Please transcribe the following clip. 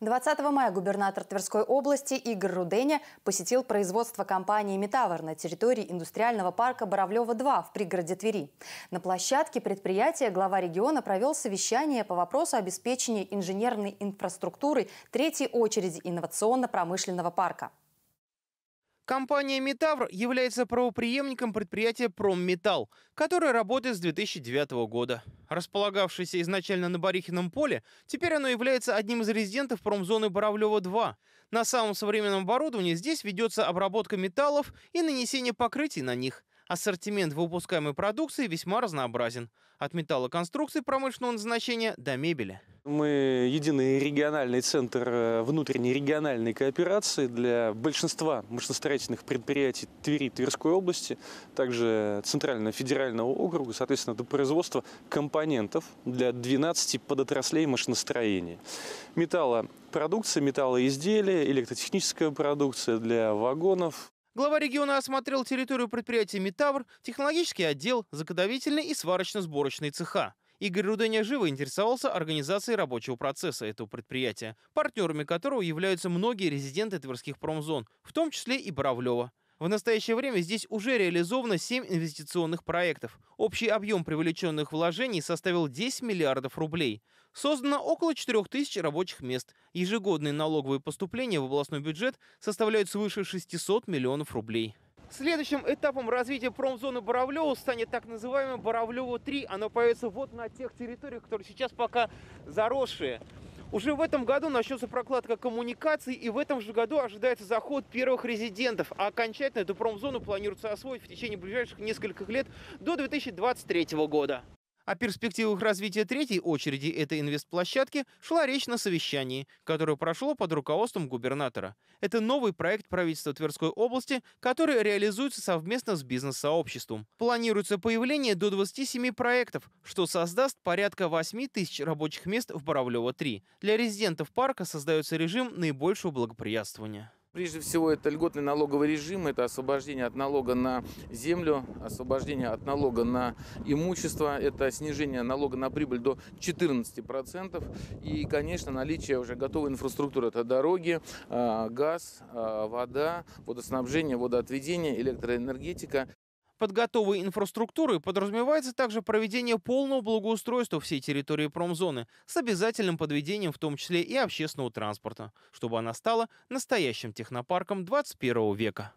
20 мая губернатор Тверской области Игорь Руденя посетил производство компании «Метавр» на территории индустриального парка «Боровлева-2» в пригороде Твери. На площадке предприятия глава региона провел совещание по вопросу обеспечения инженерной инфраструктуры третьей очереди инновационно-промышленного парка. Компания «Метавр» является правоприемником предприятия «Промметалл», которое работает с 2009 года. Располагавшееся изначально на Барихином поле, теперь оно является одним из резидентов промзоны Боровлева-2. На самом современном оборудовании здесь ведется обработка металлов и нанесение покрытий на них. Ассортимент выпускаемой продукции весьма разнообразен. От металлоконструкций промышленного назначения до мебели. Мы единый региональный центр э, внутренней региональной кооперации для большинства машиностроительных предприятий Твери Тверской области, также Центрального федерального округа, соответственно, до производства компонентов для 12 подотраслей машиностроения. Металлопродукция, металлоизделия, электротехническая продукция для вагонов, Глава региона осмотрел территорию предприятия «Метавр», технологический отдел, заготовительный и сварочно-сборочный цеха. Игорь Руденя живо интересовался организацией рабочего процесса этого предприятия, партнерами которого являются многие резиденты тверских промзон, в том числе и Боровлева. В настоящее время здесь уже реализовано 7 инвестиционных проектов. Общий объем привлеченных вложений составил 10 миллиардов рублей. Создано около 4000 рабочих мест. Ежегодные налоговые поступления в областной бюджет составляют свыше 600 миллионов рублей. Следующим этапом развития промзоны Боровлева станет так называемая Боровлева-3. Она появится вот на тех территориях, которые сейчас пока заросшие. Уже в этом году начнется прокладка коммуникаций, и в этом же году ожидается заход первых резидентов. А окончательно эту промзону планируется освоить в течение ближайших нескольких лет до 2023 года. О перспективах развития третьей очереди этой инвестплощадки шла речь на совещании, которое прошло под руководством губернатора. Это новый проект правительства Тверской области, который реализуется совместно с бизнес-сообществом. Планируется появление до 27 проектов, что создаст порядка 8 тысяч рабочих мест в Боровлево-3. Для резидентов парка создается режим наибольшего благоприятствования. Прежде всего, это льготный налоговый режим, это освобождение от налога на землю, освобождение от налога на имущество, это снижение налога на прибыль до 14%. И, конечно, наличие уже готовой инфраструктуры, это дороги, а, газ, а, вода, водоснабжение, водоотведение, электроэнергетика. Под готовой инфраструктурой подразумевается также проведение полного благоустройства всей территории промзоны с обязательным подведением в том числе и общественного транспорта, чтобы она стала настоящим технопарком 21 века.